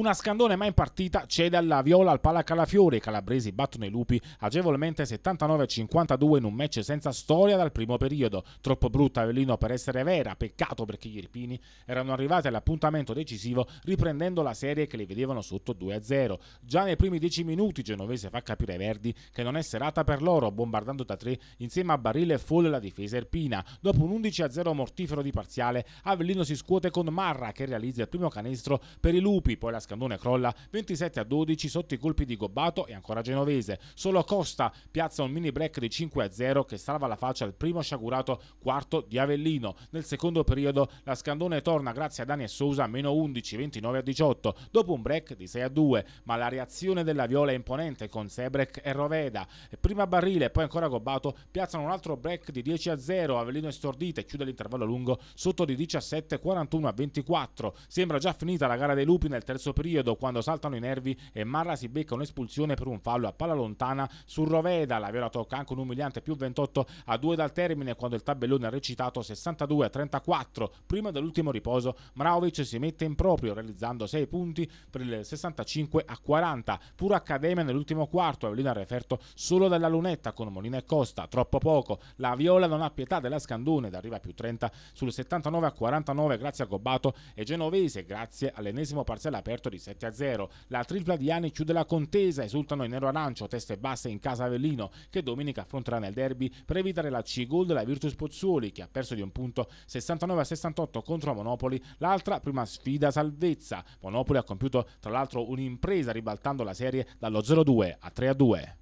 Una scandone mai in partita cede alla Viola al Pala Calafiore. I calabresi battono i lupi agevolmente 79-52 in un match senza storia dal primo periodo. Troppo brutta Avellino per essere vera, peccato perché gli Irpini erano arrivati all'appuntamento decisivo riprendendo la serie che li vedevano sotto 2-0. Già nei primi 10 minuti Genovese fa capire ai Verdi che non è serata per loro, bombardando da 3 insieme a Barile e Full la difesa erpina. Dopo un 11-0 mortifero di parziale, Avellino si scuote con Marra che realizza il primo canestro per i lupi, poi la Scandone crolla 27 a 12 sotto i colpi di Gobbato e ancora Genovese. Solo Costa piazza un mini break di 5 a 0 che salva la faccia al primo sciagurato quarto di Avellino. Nel secondo periodo la Scandone torna grazie a Dani e Sousa a meno 11, 29 a 18 dopo un break di 6 a 2, ma la reazione della Viola è imponente con Sebrek e Roveda. Prima Barrile e poi ancora Gobbato piazzano un altro break di 10 a 0, Avellino è stordita e chiude l'intervallo lungo sotto di 17 41 a 24. Sembra già finita la gara dei Lupi nel terzo terzo periodo quando saltano i nervi e Marra si becca un'espulsione per un fallo a palla lontana su Roveda. La Viola tocca anche un umiliante più 28 a 2 dal termine quando il tabellone ha recitato 62 a 34. Prima dell'ultimo riposo Mraovic si mette in proprio realizzando 6 punti per il 65 a 40. Pur Accademia nell'ultimo quarto, Avelina referto solo dalla lunetta con Molina e Costa, troppo poco. La Viola non ha pietà della Scandone ed arriva più 30 sul 79 a 49 grazie a Gobbato e Genovese grazie all'ennesimo parziale aperto Certo di 7 a 0. La tripla di Iani chiude la contesa, esultano i nero-arancio, teste basse in casa Avellino, che domenica affronterà nel derby per evitare la c gol della Virtus Pozzuoli, che ha perso di un punto 69 a 68 contro Monopoli, l'altra prima sfida salvezza. Monopoli ha compiuto tra l'altro un'impresa ribaltando la serie dallo 0-2 a 3-2.